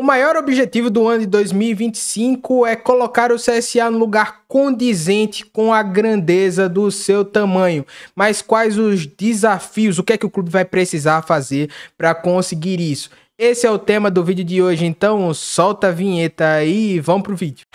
O maior objetivo do ano de 2025 é colocar o CSA no lugar condizente com a grandeza do seu tamanho. Mas quais os desafios? O que é que o clube vai precisar fazer para conseguir isso? Esse é o tema do vídeo de hoje, então solta a vinheta e vamos pro vídeo.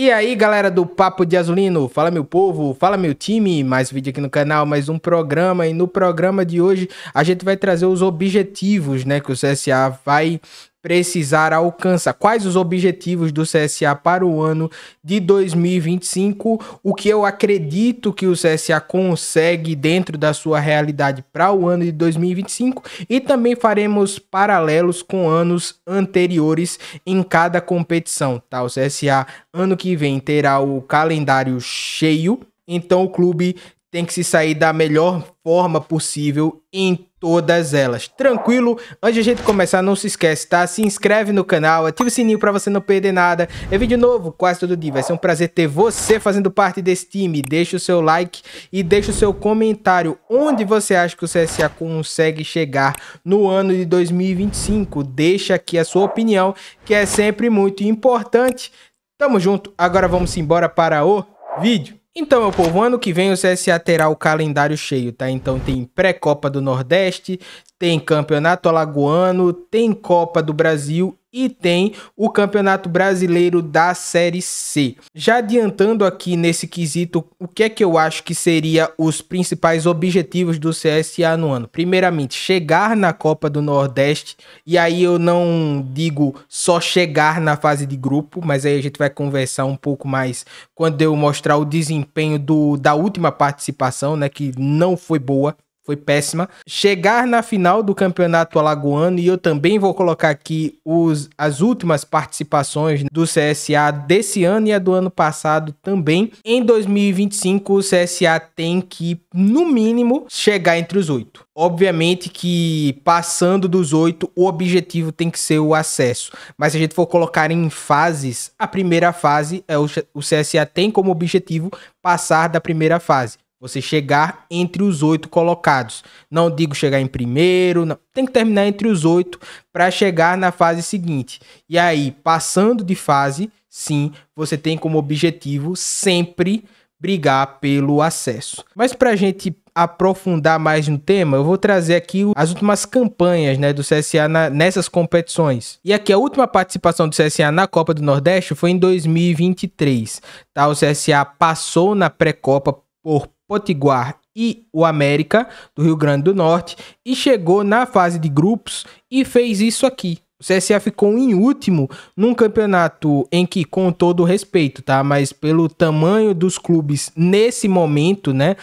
E aí, galera do Papo de Azulino, fala meu povo, fala meu time, mais vídeo aqui no canal, mais um programa. E no programa de hoje a gente vai trazer os objetivos, né, que o CSA vai precisar alcança? Quais os objetivos do CSA para o ano de 2025? O que eu acredito que o CSA consegue dentro da sua realidade para o ano de 2025? E também faremos paralelos com anos anteriores em cada competição, tá? O CSA ano que vem terá o calendário cheio, então o clube tem que se sair da melhor forma possível em todas elas. Tranquilo? Antes de a gente começar, não se esquece, tá? Se inscreve no canal, ativa o sininho para você não perder nada. É vídeo novo quase todo dia. Vai ser um prazer ter você fazendo parte desse time. Deixa o seu like e deixa o seu comentário onde você acha que o CSA consegue chegar no ano de 2025. Deixa aqui a sua opinião, que é sempre muito importante. Tamo junto. Agora vamos embora para o vídeo. Então, meu povo, ano que vem o CSA terá o calendário cheio, tá? Então tem pré-Copa do Nordeste, tem Campeonato Alagoano, tem Copa do Brasil e tem o Campeonato Brasileiro da Série C. Já adiantando aqui nesse quesito, o que é que eu acho que seria os principais objetivos do CSA no ano? Primeiramente, chegar na Copa do Nordeste, e aí eu não digo só chegar na fase de grupo, mas aí a gente vai conversar um pouco mais quando eu mostrar o desempenho do, da última participação, né, que não foi boa foi péssima. Chegar na final do campeonato alagoano, e eu também vou colocar aqui os, as últimas participações do CSA desse ano e a do ano passado também. Em 2025, o CSA tem que, no mínimo, chegar entre os oito. Obviamente que passando dos oito, o objetivo tem que ser o acesso. Mas se a gente for colocar em fases, a primeira fase é o, o CSA tem como objetivo passar da primeira fase. Você chegar entre os oito colocados. Não digo chegar em primeiro, não. tem que terminar entre os oito para chegar na fase seguinte. E aí, passando de fase, sim, você tem como objetivo sempre brigar pelo acesso. Mas para a gente aprofundar mais no tema, eu vou trazer aqui as últimas campanhas né, do CSA na, nessas competições. E aqui a última participação do CSA na Copa do Nordeste foi em 2023. Tá? O CSA passou na pré-copa por Potiguar e o América do Rio Grande do Norte e chegou na fase de grupos e fez isso aqui. O CSA ficou em último num campeonato em que, com todo respeito, tá? Mas pelo tamanho dos clubes nesse momento, né?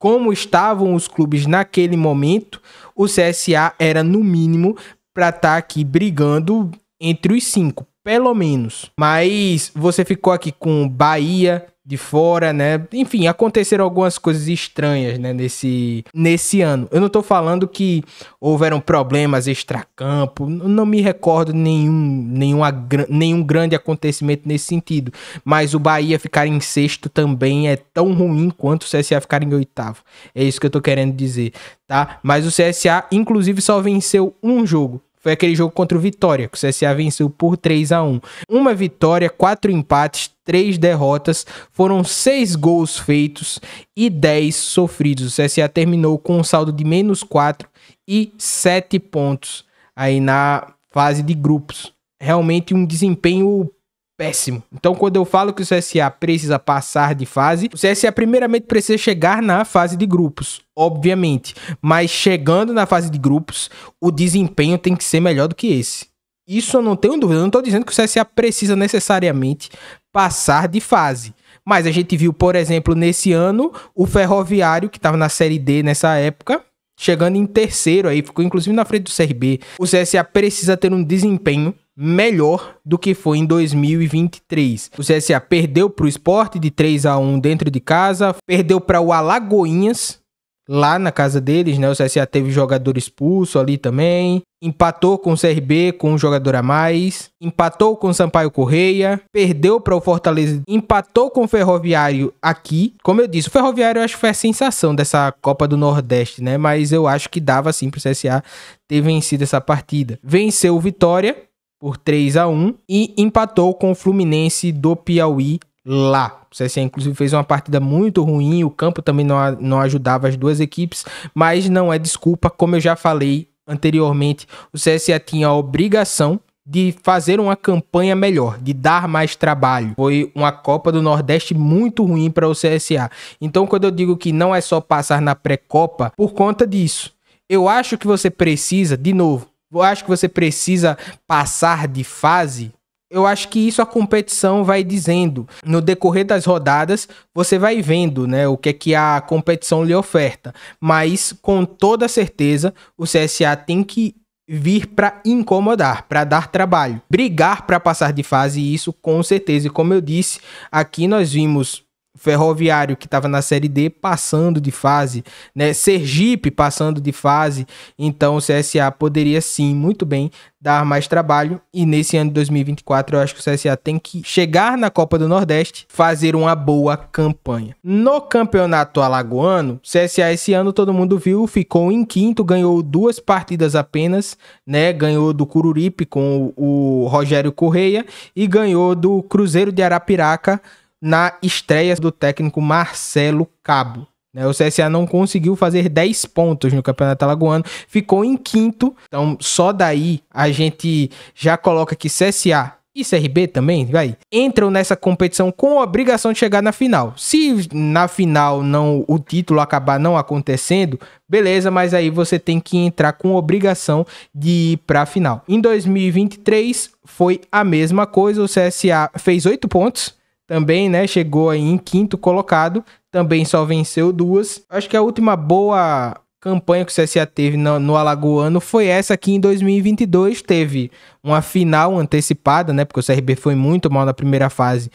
Como estavam os clubes naquele momento, o CSA era no mínimo para estar tá aqui brigando entre os cinco pelo menos. Mas você ficou aqui com Bahia de fora, né? Enfim, aconteceram algumas coisas estranhas, né, nesse nesse ano. Eu não tô falando que houveram problemas extracampo, não me recordo nenhum nenhuma, nenhum grande acontecimento nesse sentido, mas o Bahia ficar em sexto também é tão ruim quanto o CSA ficar em oitavo. É isso que eu tô querendo dizer, tá? Mas o CSA inclusive só venceu um jogo, foi aquele jogo contra o Vitória, que o CSA venceu por 3 a 1 Uma vitória, quatro empates, três derrotas, foram seis gols feitos e 10 sofridos. O CSA terminou com um saldo de menos 4 e 7 pontos aí na fase de grupos. Realmente um desempenho péssimo. Então, quando eu falo que o CSA precisa passar de fase, o CSA primeiramente precisa chegar na fase de grupos, obviamente. Mas chegando na fase de grupos, o desempenho tem que ser melhor do que esse. Isso eu não tenho dúvida. Eu não estou dizendo que o CSA precisa necessariamente passar de fase. Mas a gente viu, por exemplo, nesse ano, o Ferroviário, que estava na Série D nessa época, chegando em terceiro aí, ficou inclusive na frente do CRB. O CSA precisa ter um desempenho melhor do que foi em 2023. O CSA perdeu para o esporte de 3 a 1 dentro de casa, perdeu para o Alagoinhas lá na casa deles, né? O CSA teve jogador expulso ali também. Empatou com o CRB com um jogador a mais. Empatou com o Sampaio Correia. Perdeu para o Fortaleza. Empatou com o Ferroviário aqui. Como eu disse, o Ferroviário eu acho que foi a sensação dessa Copa do Nordeste, né? Mas eu acho que dava sim para o CSA ter vencido essa partida. Venceu o Vitória por 3 a 1 e empatou com o Fluminense do Piauí lá. O CSA, inclusive, fez uma partida muito ruim, o campo também não, não ajudava as duas equipes, mas não é desculpa, como eu já falei anteriormente, o CSA tinha a obrigação de fazer uma campanha melhor, de dar mais trabalho. Foi uma Copa do Nordeste muito ruim para o CSA. Então, quando eu digo que não é só passar na pré-copa, por conta disso, eu acho que você precisa, de novo, eu acho que você precisa passar de fase. Eu acho que isso a competição vai dizendo. No decorrer das rodadas, você vai vendo né, o que é que a competição lhe oferta. Mas, com toda certeza, o CSA tem que vir para incomodar, para dar trabalho, brigar para passar de fase, e isso com certeza. E como eu disse, aqui nós vimos Ferroviário, que estava na Série D, passando de fase, né? Sergipe passando de fase. Então, o CSA poderia sim, muito bem, dar mais trabalho. E nesse ano de 2024, eu acho que o CSA tem que chegar na Copa do Nordeste, fazer uma boa campanha. No campeonato alagoano, CSA esse ano todo mundo viu, ficou em quinto, ganhou duas partidas apenas, né? Ganhou do Cururipe com o Rogério Correia e ganhou do Cruzeiro de Arapiraca na estreia do técnico Marcelo Cabo. Né, o CSA não conseguiu fazer 10 pontos no Campeonato Alagoano, ficou em quinto. Então, só daí a gente já coloca que CSA e CRB também, vai, entram nessa competição com a obrigação de chegar na final. Se na final não o título acabar não acontecendo, beleza, mas aí você tem que entrar com obrigação de ir para a final. Em 2023 foi a mesma coisa, o CSA fez 8 pontos também, né, chegou aí em quinto colocado, também só venceu duas. Acho que a última boa campanha que o CSA teve no, no Alagoano foi essa aqui em 2022, teve uma final antecipada, né, porque o CRB foi muito mal na primeira fase,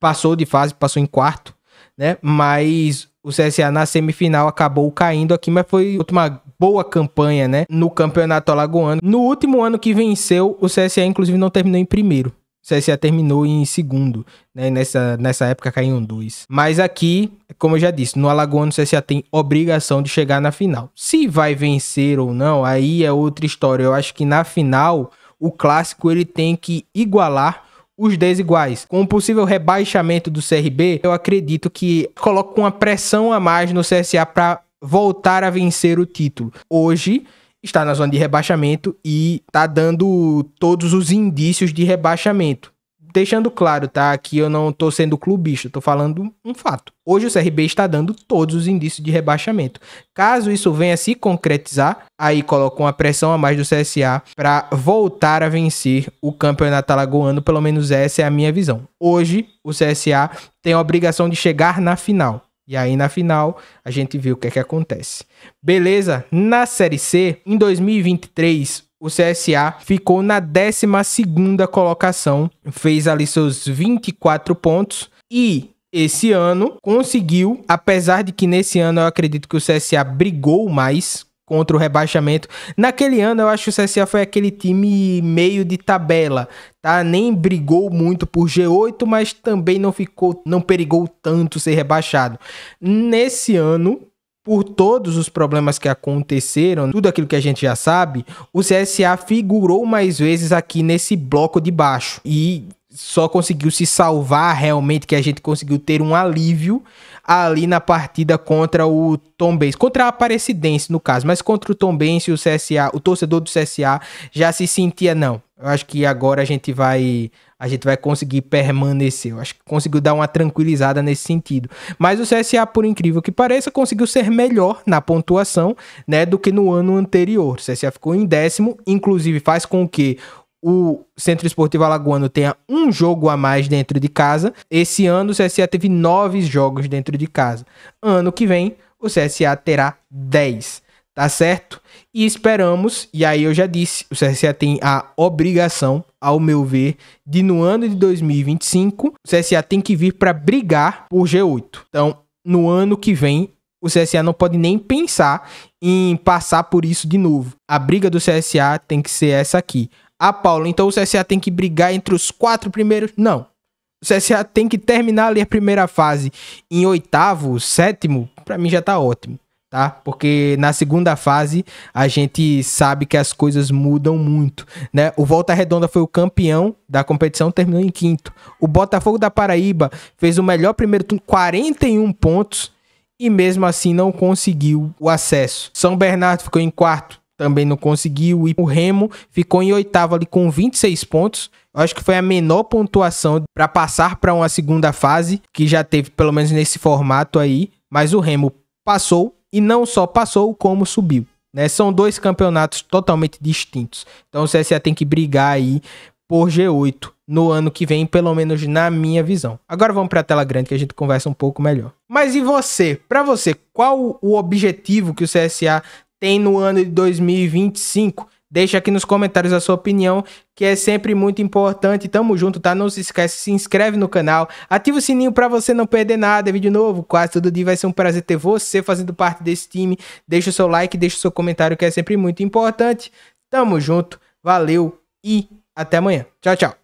passou de fase, passou em quarto, né, mas o CSA na semifinal acabou caindo aqui, mas foi última boa campanha, né? No campeonato alagoano. No último ano que venceu, o CSA inclusive não terminou em primeiro. CSA terminou em segundo, né? Nessa, nessa época caíam dois. Mas aqui, como eu já disse, no Alagoano o CSA tem obrigação de chegar na final. Se vai vencer ou não, aí é outra história. Eu acho que na final, o clássico ele tem que igualar os desiguais. Com o possível rebaixamento do CRB, eu acredito que coloca uma pressão a mais no CSA para voltar a vencer o título. Hoje, está na zona de rebaixamento e está dando todos os indícios de rebaixamento. Deixando claro, tá? Que eu não estou sendo clubista, estou falando um fato. Hoje o CRB está dando todos os indícios de rebaixamento. Caso isso venha se concretizar, aí coloca uma pressão a mais do CSA para voltar a vencer o campeonato alagoano, pelo menos essa é a minha visão. Hoje o CSA tem a obrigação de chegar na final. E aí na final a gente viu o que é que acontece. Beleza? Na Série C, em 2023, o CSA ficou na 12 colocação, fez ali seus 24 pontos e esse ano conseguiu, apesar de que nesse ano eu acredito que o CSA brigou mais contra o rebaixamento. Naquele ano, eu acho que o CSA foi aquele time meio de tabela, tá? Nem brigou muito por G8, mas também não ficou, não perigou tanto ser rebaixado. Nesse ano, por todos os problemas que aconteceram, tudo aquilo que a gente já sabe, o CSA figurou mais vezes aqui nesse bloco de baixo. E só conseguiu se salvar realmente, que a gente conseguiu ter um alívio ali na partida contra o Tom Benz. contra a Aparecidense no caso, mas contra o Tombense o CSA, o torcedor do CSA já se sentia não. Eu acho que agora a gente vai a gente vai conseguir permanecer. Eu acho que conseguiu dar uma tranquilizada nesse sentido. Mas o CSA, por incrível que pareça, conseguiu ser melhor na pontuação, né, do que no ano anterior. O CSA ficou em décimo, inclusive faz com que o Centro Esportivo Alagoano tenha um jogo a mais dentro de casa. Esse ano o CSA teve nove jogos dentro de casa. Ano que vem o CSA terá 10, tá certo? E esperamos, e aí eu já disse, o CSA tem a obrigação, ao meu ver, de no ano de 2025, o CSA tem que vir para brigar por G8. Então, no ano que vem, o CSA não pode nem pensar em passar por isso de novo. A briga do CSA tem que ser essa aqui. Ah, Paulo, então o CSA tem que brigar entre os quatro primeiros? Não. O CSA tem que terminar ali a primeira fase em oitavo, sétimo, para mim já tá ótimo, tá? Porque na segunda fase a gente sabe que as coisas mudam muito, né? O Volta Redonda foi o campeão da competição, terminou em quinto. O Botafogo da Paraíba fez o melhor primeiro turno, 41 pontos e mesmo assim não conseguiu o acesso. São Bernardo ficou em quarto, também não conseguiu. E o Remo ficou em oitavo ali com 26 pontos. Eu acho que foi a menor pontuação para passar para uma segunda fase, que já teve pelo menos nesse formato aí. Mas o Remo passou e não só passou, como subiu. Né? São dois campeonatos totalmente distintos. Então o CSA tem que brigar aí por G8 no ano que vem, pelo menos na minha visão. Agora vamos para a tela grande que a gente conversa um pouco melhor. Mas e você? Para você, qual o objetivo que o CSA tem no ano de 2025? Deixa aqui nos comentários a sua opinião, que é sempre muito importante. Tamo junto, tá? Não se esquece, se inscreve no canal, ativa o sininho para você não perder nada. É vídeo novo, quase todo dia vai ser um prazer ter você fazendo parte desse time. Deixa o seu like, deixa o seu comentário, que é sempre muito importante. Tamo junto, valeu e até amanhã. Tchau, tchau.